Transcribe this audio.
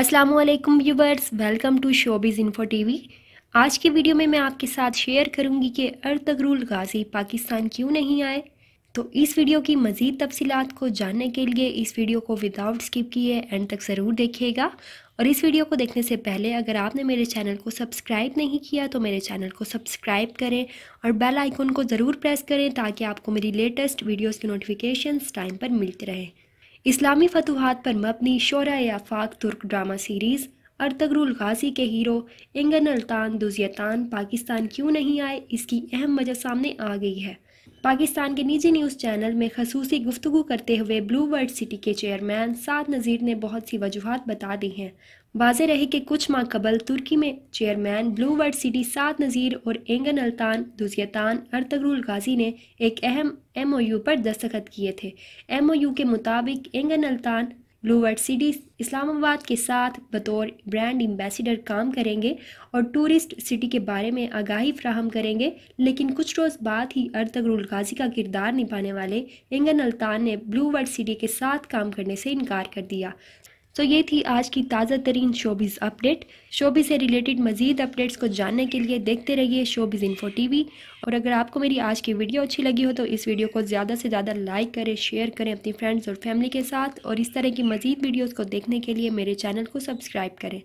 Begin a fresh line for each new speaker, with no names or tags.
Aslam viewers welcome to showbiz info TV आज की video में मैं आपके साथ शेयर करूंगी कि अर्तगरुल गाजी पाकिस्तान क्यों नहीं आए तो इस वीडियो की मज़ीद तफसीत को जानने के लिए इस वीडियो को विदाउट स्किप किए एंड तक ज़रूर देखिएगा और इस वीडियो को देखने से पहले अगर आपने मेरे चैनल को सब्सक्राइब नहीं किया तो मेरे चैनल को सब्सक्राइब करें और बेल आइकन को ज़रूर प्रेस करें ताकि आपको मेरी लेटेस्ट वीडियोज़ की नोटिफिकेशन टाइम पर मिलते रहें इस्लामी फतूहत पर मबनी शोरा फाक तुर्क ड्रामा सीरीज़ अरतगरुल गाजी के हीरो इंगन अल्तान दुजियतान पाकिस्तान क्यों नहीं आए इसकी अहम वजह सामने आ गई है पाकिस्तान के निजी न्यूज़ चैनल में खसूसी गुफ्तु करते हुए ब्लू वर्ड सिटी के चेयरमैन साद नज़ीर ने बहुत सी वजूहत बता दी हैं वाजे रहे कि कुछ माह कबल तुर्की में chairman blue world city Saad Nazir और एंगन अल्तान दुजियतान अरतगरुल गाजी ने एक अहम एमओयू पर दस्तखत किए थे एमओयू के मुताबिक एंगन अल्तान ब्लूवर्ड सिटी इस्लामाबाद के साथ बतौर ब्रांड एम्बेसडर काम करेंगे और टूरिस्ट सिटी के बारे में आगाही फ्राहम करेंगे लेकिन कुछ रोज़ बाद ही अर्तगरुल गाजी का किरदार निभाने वाले इंगन अल्तान ने ब्लूवर्ड सिटी के साथ काम करने से इनकार कर दिया सो ये थी आज की ताज़ा तरीन शोबिज़ अपडेट शोबिज़ से रिलेटेड मज़ीद अपडेट्स को जानने के लिए देखते रहिए शोबिज़ इन्फो टीवी और अगर आपको मेरी आज की वीडियो अच्छी लगी हो तो इस वीडियो को ज़्यादा से ज़्यादा लाइक करें शेयर करें अपनी फ्रेंड्स और फैमिली के साथ और इस तरह की मज़ीद वीडियोज़ को देखने के लिए मेरे चैनल को सब्सक्राइब करें